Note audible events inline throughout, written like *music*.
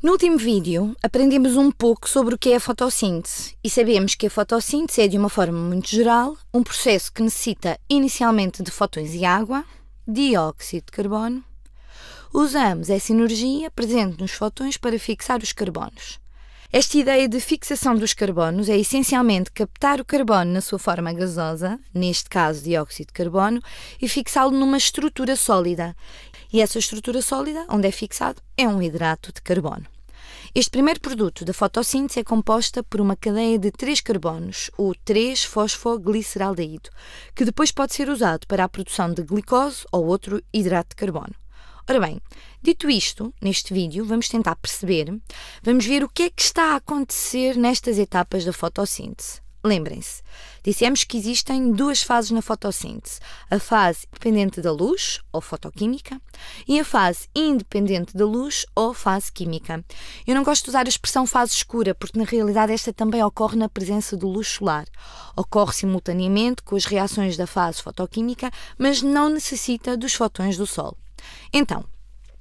No último vídeo, aprendemos um pouco sobre o que é a fotossíntese e sabemos que a fotossíntese é, de uma forma muito geral, um processo que necessita inicialmente de fotões e água, dióxido de carbono. Usamos essa energia presente nos fotões para fixar os carbonos. Esta ideia de fixação dos carbonos é essencialmente captar o carbono na sua forma gasosa, neste caso dióxido de carbono, e fixá-lo numa estrutura sólida. E essa estrutura sólida, onde é fixado, é um hidrato de carbono. Este primeiro produto da fotossíntese é composta por uma cadeia de três carbonos, o 3-fosfogliceraldeído, que depois pode ser usado para a produção de glicose ou outro hidrato de carbono. Ora bem, dito isto, neste vídeo vamos tentar perceber, vamos ver o que é que está a acontecer nestas etapas da fotossíntese. Lembrem-se, dissemos que existem duas fases na fotossíntese: a fase dependente da luz, ou fotoquímica, e a fase independente da luz, ou fase química. Eu não gosto de usar a expressão fase escura, porque na realidade esta também ocorre na presença de luz solar. Ocorre simultaneamente com as reações da fase fotoquímica, mas não necessita dos fotões do Sol. Então,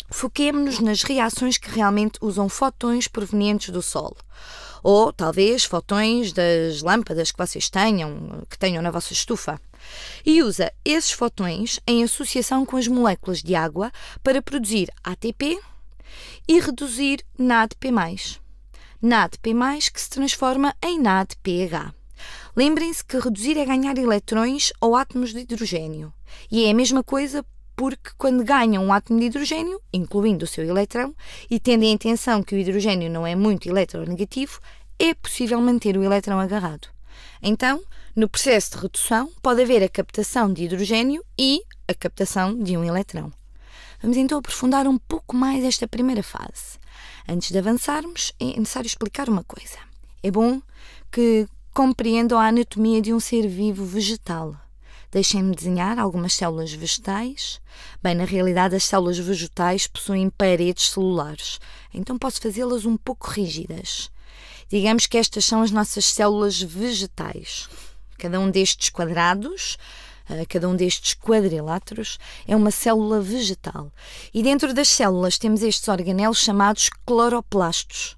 Foquemos-nos nas reações que realmente usam fotões provenientes do Sol. Ou talvez fotões das lâmpadas que vocês tenham, que tenham na vossa estufa. E usa esses fotões em associação com as moléculas de água para produzir ATP e reduzir NADP. NADP, que se transforma em NADPH. Lembrem-se que reduzir é ganhar eletrões ou átomos de hidrogênio. E é a mesma coisa porque quando ganham um átomo de hidrogênio, incluindo o seu eletrão, e tendo em atenção que o hidrogênio não é muito eletronegativo, é possível manter o eletrão agarrado. Então, no processo de redução, pode haver a captação de hidrogênio e a captação de um eletrão. Vamos então aprofundar um pouco mais esta primeira fase. Antes de avançarmos, é necessário explicar uma coisa. É bom que compreendam a anatomia de um ser vivo vegetal. Deixem-me desenhar algumas células vegetais. Bem, na realidade, as células vegetais possuem paredes celulares, então posso fazê-las um pouco rígidas. Digamos que estas são as nossas células vegetais. Cada um destes quadrados eh, cada um destes quadriláteros é uma célula vegetal. E dentro das células temos estes organelos chamados cloroplastos.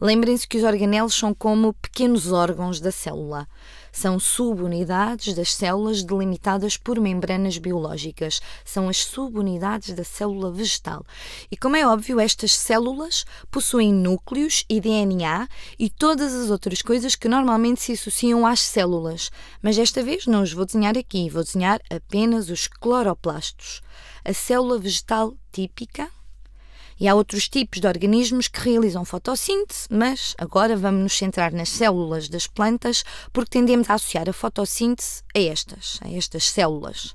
Lembrem-se que os organelos são como pequenos órgãos da célula. São subunidades das células delimitadas por membranas biológicas. São as subunidades da célula vegetal. E como é óbvio, estas células possuem núcleos e DNA e todas as outras coisas que normalmente se associam às células. Mas desta vez não os vou desenhar aqui, vou desenhar apenas os cloroplastos. A célula vegetal típica e há outros tipos de organismos que realizam fotossíntese, mas agora vamos nos centrar nas células das plantas, porque tendemos a associar a fotossíntese a estas, a estas células.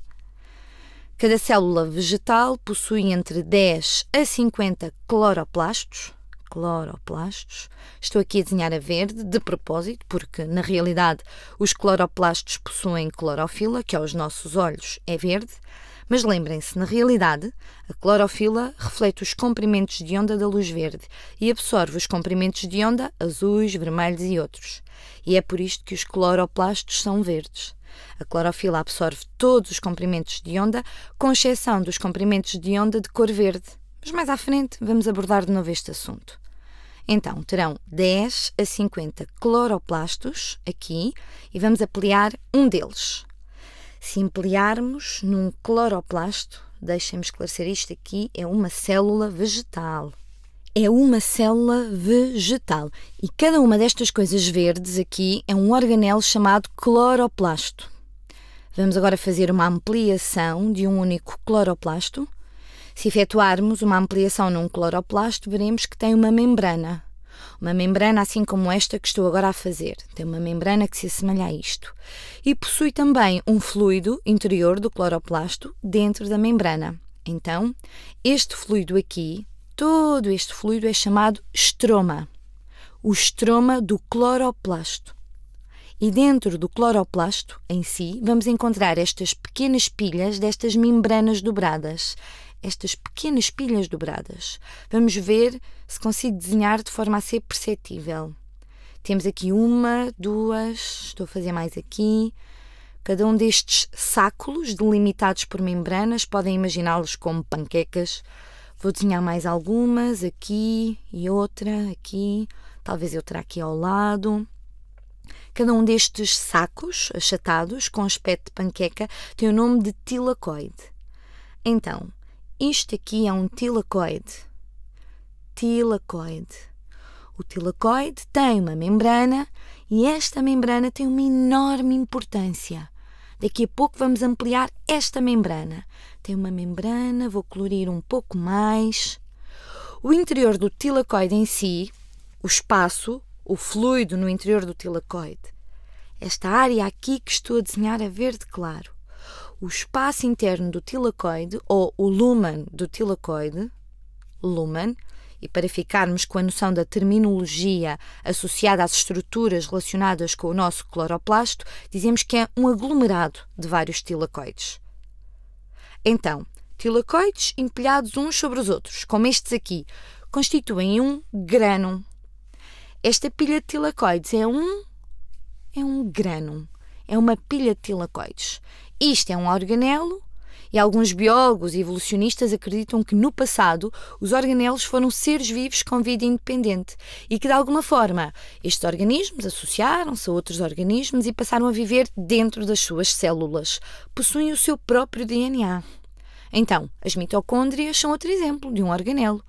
Cada célula vegetal possui entre 10 a 50 cloroplastos. Cloroplastos. Estou aqui a desenhar a verde de propósito, porque na realidade os cloroplastos possuem clorofila, que aos nossos olhos é verde. Mas lembrem-se, na realidade, a clorofila reflete os comprimentos de onda da luz verde e absorve os comprimentos de onda azuis, vermelhos e outros. E é por isto que os cloroplastos são verdes. A clorofila absorve todos os comprimentos de onda, com exceção dos comprimentos de onda de cor verde. Mas mais à frente vamos abordar de novo este assunto. Então, terão 10 a 50 cloroplastos aqui e vamos ampliar um deles. Se ampliarmos num cloroplasto, deixem-me esclarecer isto aqui, é uma célula vegetal. É uma célula vegetal. E cada uma destas coisas verdes aqui é um organelo chamado cloroplasto. Vamos agora fazer uma ampliação de um único cloroplasto. Se efetuarmos uma ampliação num cloroplasto, veremos que tem uma membrana. Uma membrana assim como esta que estou agora a fazer. Tem uma membrana que se assemelha a isto. E possui também um fluido interior do cloroplasto dentro da membrana. Então, este fluido aqui, todo este fluido é chamado estroma. O estroma do cloroplasto. E dentro do cloroplasto em si, vamos encontrar estas pequenas pilhas destas membranas dobradas estas pequenas pilhas dobradas. Vamos ver se consigo desenhar de forma a ser perceptível. Temos aqui uma, duas, estou a fazer mais aqui. Cada um destes sáculos, delimitados por membranas, podem imaginá-los como panquecas. Vou desenhar mais algumas aqui e outra aqui, talvez outra aqui ao lado. Cada um destes sacos achatados, com aspecto de panqueca, tem o nome de tilacoide. Então, isto aqui é um tilacoide. Tilacoide. O tilacoide tem uma membrana e esta membrana tem uma enorme importância. Daqui a pouco vamos ampliar esta membrana. Tem uma membrana, vou colorir um pouco mais. O interior do tilacoide em si, o espaço, o fluido no interior do tilacoide, esta área aqui que estou a desenhar a verde claro, o espaço interno do tilacoide ou o lumen do tilacoide, lumen, e para ficarmos com a noção da terminologia associada às estruturas relacionadas com o nosso cloroplasto, dizemos que é um aglomerado de vários tilacoides. Então, tilacoides empilhados uns sobre os outros, como estes aqui, constituem um grânum. Esta pilha de tilacoides é um é um grânum é uma pilha de tilacoides. Isto é um organelo e alguns biólogos e evolucionistas acreditam que no passado os organelos foram seres vivos com vida independente e que de alguma forma estes organismos associaram-se a outros organismos e passaram a viver dentro das suas células. Possuem o seu próprio DNA. Então, as mitocôndrias são outro exemplo de um organelo.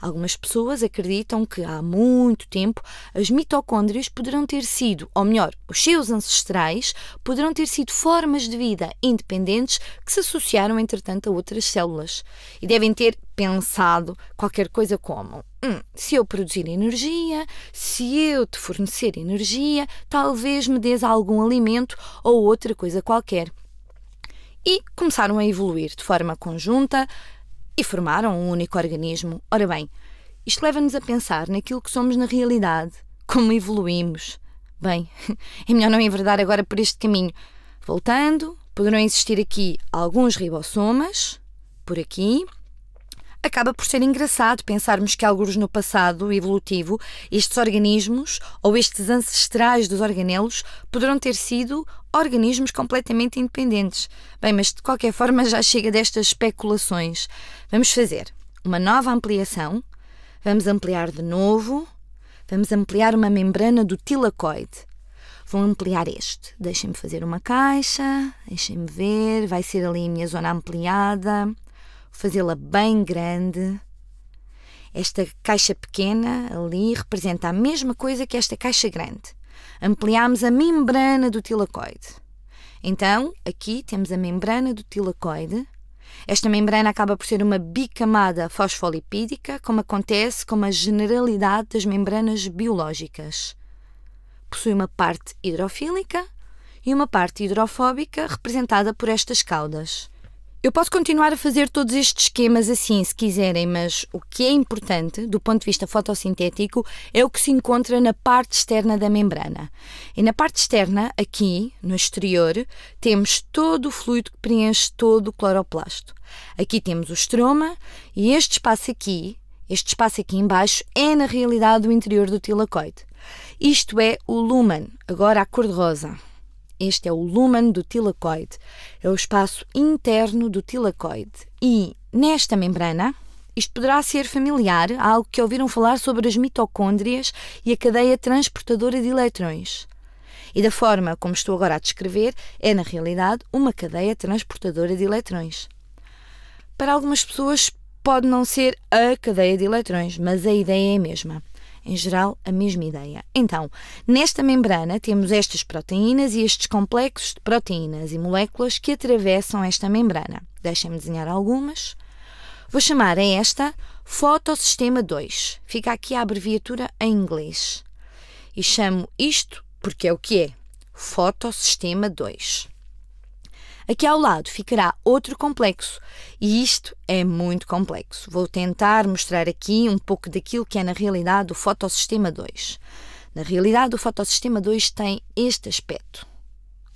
Algumas pessoas acreditam que há muito tempo as mitocôndrias poderão ter sido, ou melhor, os seus ancestrais poderão ter sido formas de vida independentes que se associaram, entretanto, a outras células e devem ter pensado qualquer coisa como: hum, se eu produzir energia, se eu te fornecer energia, talvez me des algum alimento ou outra coisa qualquer e começaram a evoluir de forma conjunta, e formaram um único organismo. Ora bem, isto leva-nos a pensar naquilo que somos na realidade, como evoluímos. Bem, *laughs* é melhor não enverdar agora por este caminho. Voltando, poderão existir aqui alguns ribossomas, por aqui, acaba por ser engraçado pensarmos que alguns no passado evolutivo, estes organismos ou estes ancestrais dos organelos poderão ter sido organismos completamente independentes. Bem, mas de qualquer forma já chega destas especulações. Vamos fazer uma nova ampliação, vamos ampliar de novo, vamos ampliar uma membrana do tilacoide. Vou ampliar este. Deixem-me fazer uma caixa, deixem-me ver, vai ser ali a minha zona ampliada fazê-la bem grande. Esta caixa pequena ali representa a mesma coisa que esta caixa grande. Ampliámos a membrana do tilacoide. Então, aqui temos a membrana do tilacoide. Esta membrana acaba por ser uma bicamada fosfolipídica, como acontece com a generalidade das membranas biológicas. Possui uma parte hidrofílica e uma parte hidrofóbica representada por estas caudas. Eu posso continuar a fazer todos estes esquemas assim, se quiserem, mas o que é importante, do ponto de vista fotossintético, é o que se encontra na parte externa da membrana. E na parte externa, aqui, no exterior, temos todo o fluido que preenche todo o cloroplasto. Aqui temos o estroma e este espaço aqui, este espaço aqui embaixo, é na realidade o interior do tilacoide. Isto é o lumen, agora a cor de rosa. Este é o lumen do tilacoide, é o espaço interno do tilacoide. E nesta membrana, isto poderá ser familiar a algo que ouviram falar sobre as mitocôndrias e a cadeia transportadora de eletrões. E da forma como estou agora a descrever, é na realidade uma cadeia transportadora de eletrões. Para algumas pessoas, pode não ser a cadeia de eletrões, mas a ideia é a mesma em geral, a mesma ideia. Então, nesta membrana temos estas proteínas e estes complexos de proteínas e moléculas que atravessam esta membrana. Deixem-me desenhar algumas. Vou chamar a esta fotossistema 2. Fica aqui a abreviatura em inglês. E chamo isto porque é o que é: fotossistema 2. Aqui ao lado ficará outro complexo e isto é muito complexo. Vou tentar mostrar aqui um pouco daquilo que é na realidade o fotossistema 2. Na realidade, o fotossistema 2 tem este aspecto.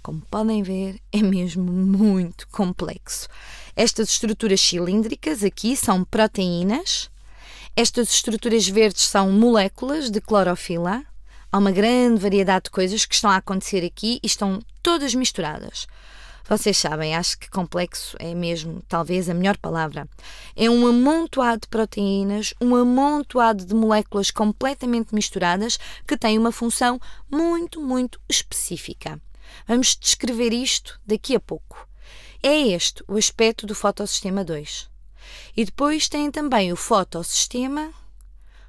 Como podem ver, é mesmo muito complexo. Estas estruturas cilíndricas aqui são proteínas, estas estruturas verdes são moléculas de clorofila. Há uma grande variedade de coisas que estão a acontecer aqui e estão todas misturadas. Vocês sabem, acho que complexo é mesmo, talvez, a melhor palavra. É um amontoado de proteínas, um amontoado de moléculas completamente misturadas que tem uma função muito, muito específica. Vamos descrever isto daqui a pouco. É este o aspecto do fotossistema 2. E depois tem também o fotossistema,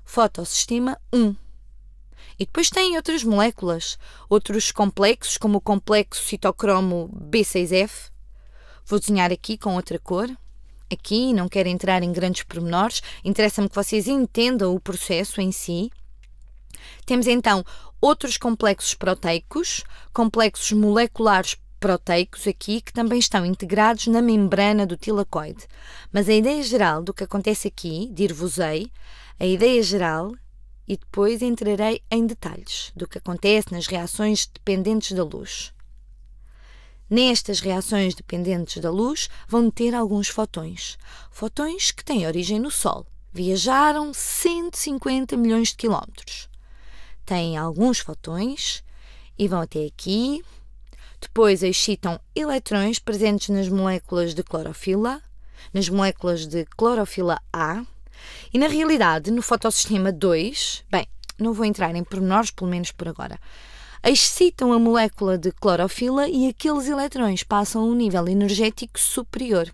fotossistema 1. E depois tem outras moléculas, outros complexos, como o complexo citocromo B6F. Vou desenhar aqui com outra cor. Aqui, não quero entrar em grandes pormenores, interessa-me que vocês entendam o processo em si. Temos então outros complexos proteicos, complexos moleculares proteicos aqui que também estão integrados na membrana do tilacoide. Mas a ideia geral do que acontece aqui, dir-vos-ei, a ideia geral e depois entrarei em detalhes do que acontece nas reações dependentes da luz. Nestas reações dependentes da luz vão ter alguns fotões, fotões que têm origem no Sol. Viajaram 150 milhões de quilómetros. Têm alguns fotões e vão até aqui. Depois excitam eletrões presentes nas moléculas de clorofila, nas moléculas de clorofila A, e na realidade, no fotossistema 2, bem, não vou entrar em pormenores, pelo menos por agora, excitam a molécula de clorofila e aqueles eletrões passam a um nível energético superior.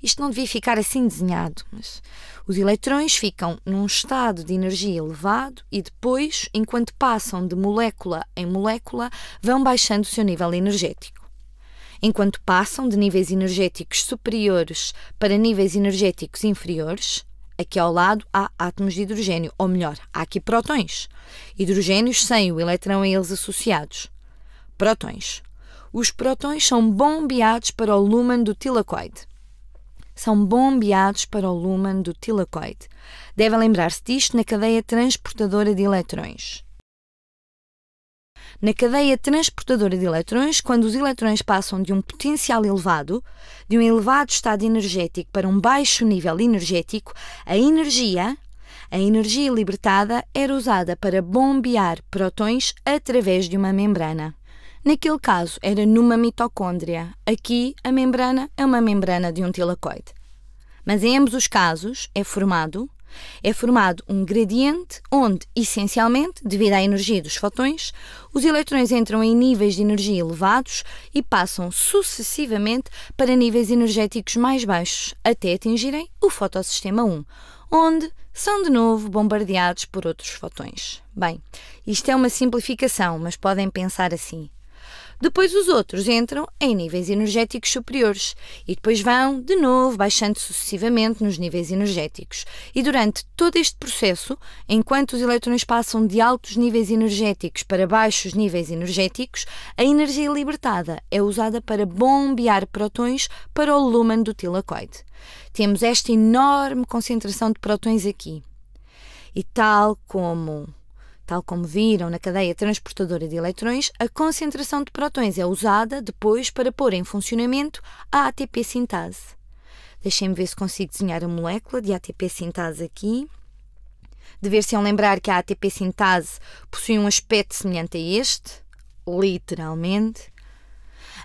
Isto não devia ficar assim desenhado, mas os eletrões ficam num estado de energia elevado e depois, enquanto passam de molécula em molécula, vão baixando o seu nível energético. Enquanto passam de níveis energéticos superiores para níveis energéticos inferiores, Aqui é ao lado há átomos de hidrogênio, ou melhor, há aqui prótons. Hidrogênios sem o eletrão a eles associados. Prótons. Os prótons são bombeados para o lumen do tilacoide. São bombeados para o lumen do tilacoide. Deve lembrar-se disto na cadeia transportadora de eletrões na cadeia transportadora de eletrões, quando os eletrões passam de um potencial elevado, de um elevado estado energético para um baixo nível energético, a energia, a energia libertada era usada para bombear protões através de uma membrana. Naquele caso, era numa mitocôndria. Aqui, a membrana é uma membrana de um tilacoide. Mas em ambos os casos, é formado é formado um gradiente onde, essencialmente, devido à energia dos fotões, os eletrões entram em níveis de energia elevados e passam sucessivamente para níveis energéticos mais baixos, até atingirem o fotossistema 1, onde são de novo bombardeados por outros fotões. Bem, isto é uma simplificação, mas podem pensar assim: depois os outros entram em níveis energéticos superiores e depois vão, de novo, baixando sucessivamente nos níveis energéticos. E durante todo este processo, enquanto os elétrons passam de altos níveis energéticos para baixos níveis energéticos, a energia libertada é usada para bombear protões para o lumen do tilacoide. Temos esta enorme concentração de protões aqui. E tal como Tal como viram na cadeia transportadora de eletrões, a concentração de protões é usada depois para pôr em funcionamento a ATP sintase. Deixem-me ver se consigo desenhar a molécula de ATP sintase aqui. dever se lembrar que a ATP sintase possui um aspecto semelhante a este, literalmente.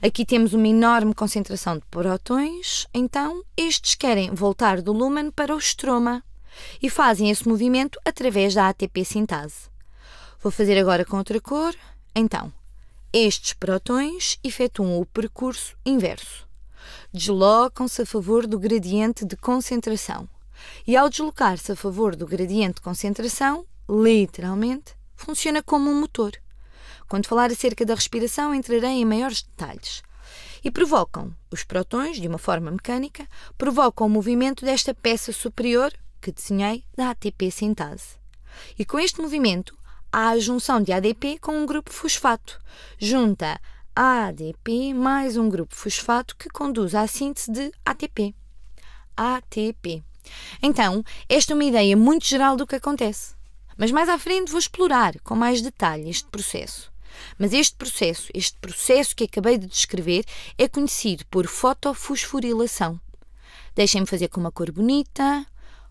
Aqui temos uma enorme concentração de protões, então estes querem voltar do lumen para o estroma e fazem esse movimento através da ATP sintase. Vou fazer agora com outra cor. Então, estes prótons efetuam o percurso inverso. Deslocam-se a favor do gradiente de concentração. E ao deslocar-se a favor do gradiente de concentração, literalmente, funciona como um motor. Quando falar acerca da respiração, entrarei em maiores detalhes. E provocam os protões, de uma forma mecânica, provocam o movimento desta peça superior que desenhei da ATP sintase. E com este movimento, à junção de ADP com um grupo fosfato. Junta ADP mais um grupo fosfato que conduz à síntese de ATP. ATP. Então, esta é uma ideia muito geral do que acontece. Mas mais à frente vou explorar com mais detalhe este processo. Mas este processo, este processo que acabei de descrever, é conhecido por fotofosforilação. Deixem-me fazer com uma cor bonita.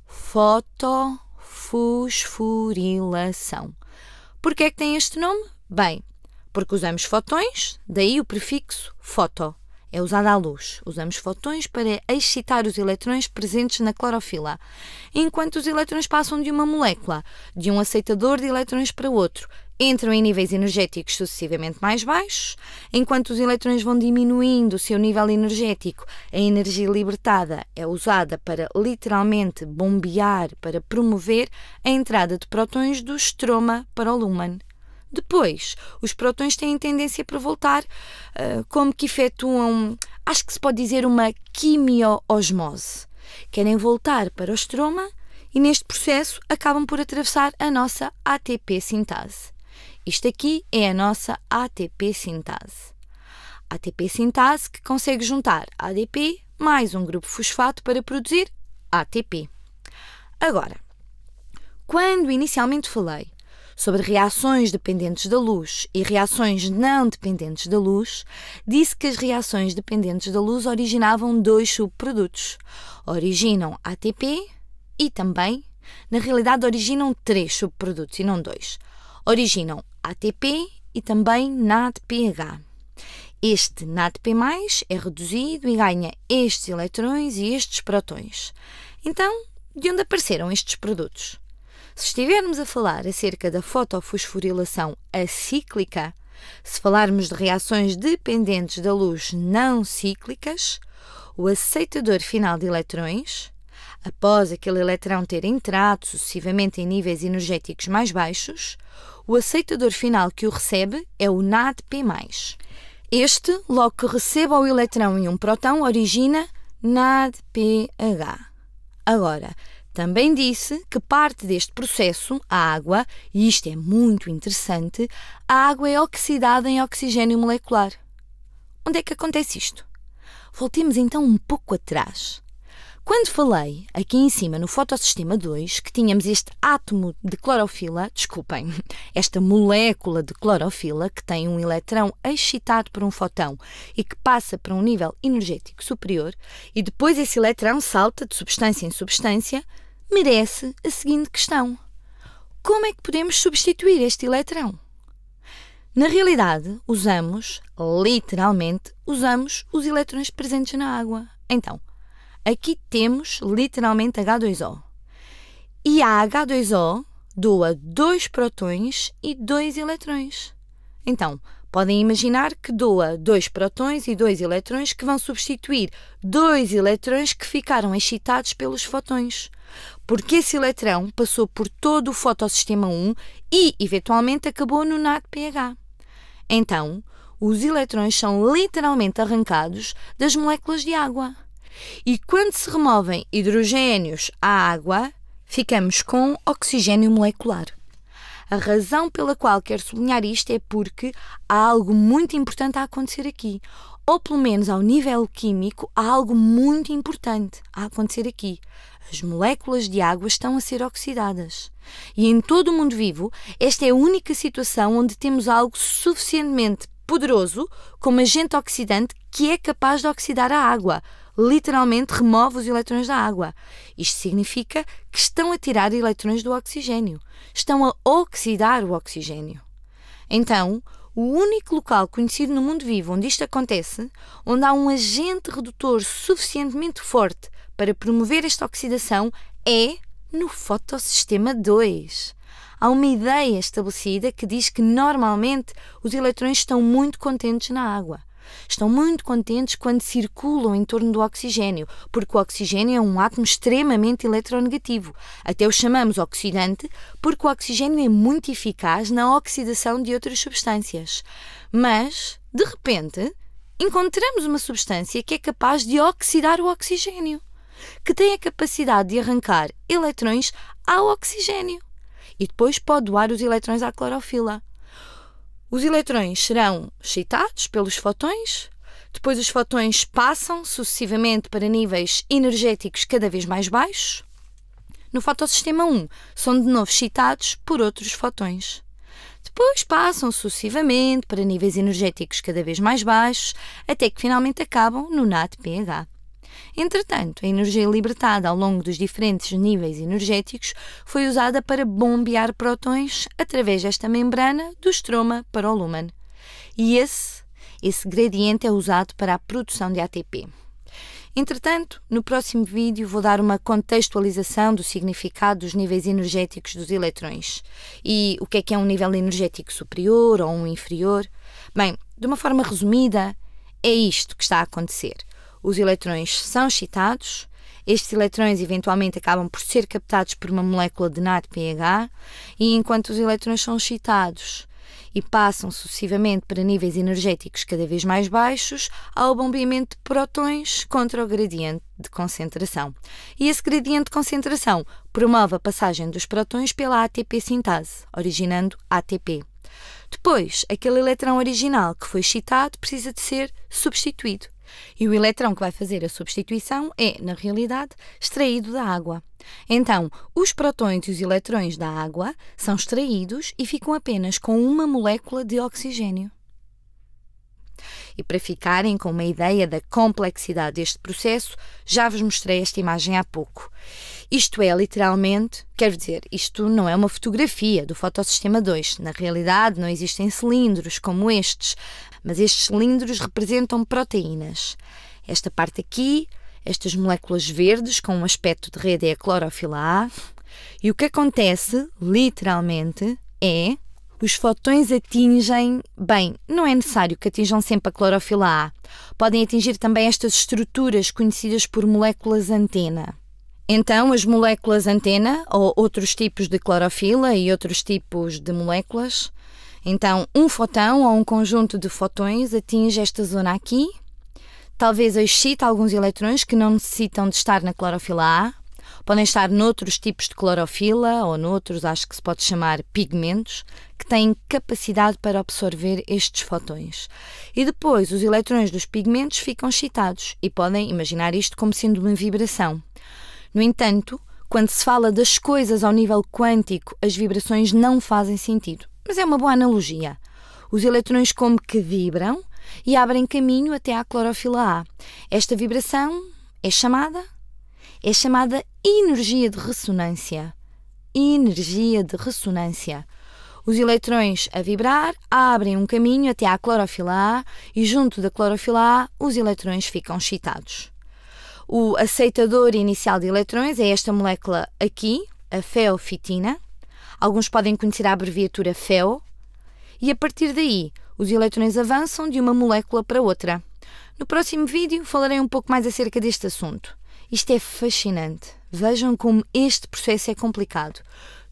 Fotofosforilação. Porquê é que tem este nome? Bem, porque usamos fotões, daí o prefixo foto. É usada à luz. Usamos fotões para excitar os eletrões presentes na clorofila. Enquanto os eletrões passam de uma molécula, de um aceitador de eletrões para outro, entram em níveis energéticos sucessivamente mais baixos, enquanto os eletrões vão diminuindo o seu nível energético, a energia libertada é usada para literalmente bombear, para promover a entrada de prótons do estroma para o lúmen. Depois, os prótons têm tendência para voltar, ah, como que efetuam, acho que se pode dizer, uma quimioosmose. Querem voltar para o estroma e neste processo acabam por atravessar a nossa ATP sintase. Isto aqui é a nossa ATP sintase. ATP sintase que consegue juntar ADP mais um grupo fosfato para produzir ATP. Agora, quando inicialmente falei sobre reações dependentes da luz e reações não dependentes da luz, disse que as reações dependentes da luz originavam dois subprodutos. Originam ATP e também, na realidade, originam três subprodutos e não dois. Originam ATP e também NADPH. Este NADP+, é reduzido e ganha estes eletrões e estes protões. Então, de onde apareceram estes produtos? Se estivermos a falar acerca da fotofosforilação acíclica, se falarmos de reações dependentes da luz não cíclicas, o aceitador final de eletrões, após aquele eletrão ter entrado sucessivamente em níveis energéticos mais baixos, o aceitador final que o recebe é o NADP+. Este, logo que receba o eletrão e um próton, origina NADPH. Agora, também disse que parte deste processo, a água, e isto é muito interessante, a água é oxidada em oxigênio molecular. Onde é que acontece isto? Voltemos então um pouco atrás. Quando falei aqui em cima no fotossistema 2 que tínhamos este átomo de clorofila, desculpem, *laughs* esta molécula de clorofila que tem um eletrão excitado por um fotão e que passa para um nível energético superior e depois esse eletrão salta de substância em substância, merece a seguinte questão: como é que podemos substituir este eletrão? Na realidade, usamos, literalmente, usamos os eletrões presentes na água. Então, Aqui temos literalmente H2O. E a H2O doa dois prótons e dois eletrões. Então, podem imaginar que doa dois prótons e dois eletrões que vão substituir dois eletrões que ficaram excitados pelos fotões. Porque esse eletrão passou por todo o fotossistema 1 e, eventualmente, acabou no NADPH. Então, os eletrões são literalmente arrancados das moléculas de água. E quando se removem hidrogênios à água, ficamos com oxigênio molecular. A razão pela qual quero sublinhar isto é porque há algo muito importante a acontecer aqui. Ou pelo menos ao nível químico, há algo muito importante a acontecer aqui. As moléculas de água estão a ser oxidadas. E em todo o mundo vivo, esta é a única situação onde temos algo suficientemente poderoso como agente oxidante que é capaz de oxidar a água literalmente remove os eletrões da água. Isto significa que estão a tirar eletrões do oxigênio, estão a oxidar o oxigênio. Então, o único local conhecido no mundo vivo onde isto acontece, onde há um agente redutor suficientemente forte para promover esta oxidação, é no fotossistema 2 há uma ideia estabelecida que diz que normalmente os eletrões estão muito contentes na água estão muito contentes quando circulam em torno do oxigênio, porque o oxigênio é um átomo extremamente eletronegativo. Até o chamamos oxidante, porque o oxigênio é muito eficaz na oxidação de outras substâncias. Mas, de repente, encontramos uma substância que é capaz de oxidar o oxigênio, que tem a capacidade de arrancar eletrões ao oxigênio e depois pode doar os eletrões à clorofila. Os eletrões serão excitados pelos fotões, depois os fotões passam sucessivamente para níveis energéticos cada vez mais baixos. No fotossistema 1, são de novo excitados por outros fotões. Depois passam sucessivamente para níveis energéticos cada vez mais baixos, até que finalmente acabam no NADPH. Entretanto, a energia libertada ao longo dos diferentes níveis energéticos foi usada para bombear protões através desta membrana do estroma para o lumen. E esse, esse gradiente é usado para a produção de ATP. Entretanto, no próximo vídeo vou dar uma contextualização do significado dos níveis energéticos dos eletrões e o que é que é um nível energético superior ou um inferior. Bem, de uma forma resumida, é isto que está a acontecer os eletrões são excitados, estes eletrões eventualmente acabam por ser captados por uma molécula de NADPH e enquanto os eletrões são excitados e passam sucessivamente para níveis energéticos cada vez mais baixos, há o bombeamento de protões contra o gradiente de concentração. E esse gradiente de concentração promove a passagem dos protões pela ATP sintase, originando ATP. Depois, aquele eletrão original que foi excitado precisa de ser substituído e o eletrão que vai fazer a substituição é, na realidade, extraído da água. Então, os protões e os eletrões da água são extraídos e ficam apenas com uma molécula de oxigênio. E para ficarem com uma ideia da complexidade deste processo, já vos mostrei esta imagem há pouco. Isto é literalmente, quer dizer, isto não é uma fotografia do fotossistema 2. Na realidade, não existem cilindros como estes, mas estes cilindros representam proteínas. Esta parte aqui, estas moléculas verdes com um aspecto de rede é a clorofila A. E o que acontece, literalmente, é os fotões atingem, bem, não é necessário que atinjam sempre a clorofila A. Podem atingir também estas estruturas conhecidas por moléculas antena. Então, as moléculas antena, ou outros tipos de clorofila e outros tipos de moléculas, então, um fotão ou um conjunto de fotões atinge esta zona aqui, talvez excite alguns eletrões que não necessitam de estar na clorofila A, podem estar noutros tipos de clorofila ou noutros, acho que se pode chamar pigmentos, que têm capacidade para absorver estes fotões. E depois os eletrões dos pigmentos ficam excitados e podem imaginar isto como sendo uma vibração. No entanto, quando se fala das coisas ao nível quântico, as vibrações não fazem sentido mas é uma boa analogia. Os eletrões como que vibram e abrem caminho até à clorofila A. Esta vibração é chamada é chamada energia de ressonância. Energia de ressonância. Os eletrões a vibrar abrem um caminho até à clorofila A e junto da clorofila A os eletrões ficam excitados. O aceitador inicial de eletrões é esta molécula aqui, a feofitina, Alguns podem conhecer a abreviatura FEO. E a partir daí, os elétrons avançam de uma molécula para outra. No próximo vídeo falarei um pouco mais acerca deste assunto. Isto é fascinante. Vejam como este processo é complicado.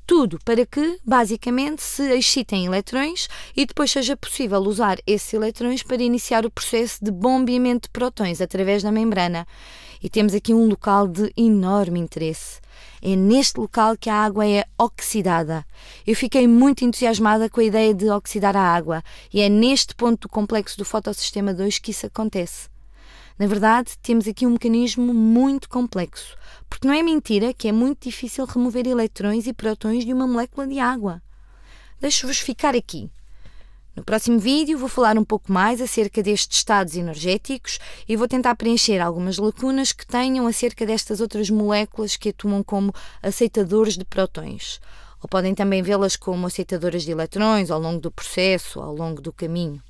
Tudo para que, basicamente, se excitem eletrões e depois seja possível usar esses eletrões para iniciar o processo de bombeamento de protões através da membrana. E temos aqui um local de enorme interesse. É neste local que a água é oxidada. Eu fiquei muito entusiasmada com a ideia de oxidar a água e é neste ponto do complexo do fotossistema 2 que isso acontece. Na verdade, temos aqui um mecanismo muito complexo, porque não é mentira que é muito difícil remover eletrões e protões de uma molécula de água. Deixo-vos ficar aqui no próximo vídeo vou falar um pouco mais acerca destes estados energéticos e vou tentar preencher algumas lacunas que tenham acerca destas outras moléculas que atuam como aceitadores de protões. Ou podem também vê-las como aceitadoras de eletrões ao longo do processo, ao longo do caminho.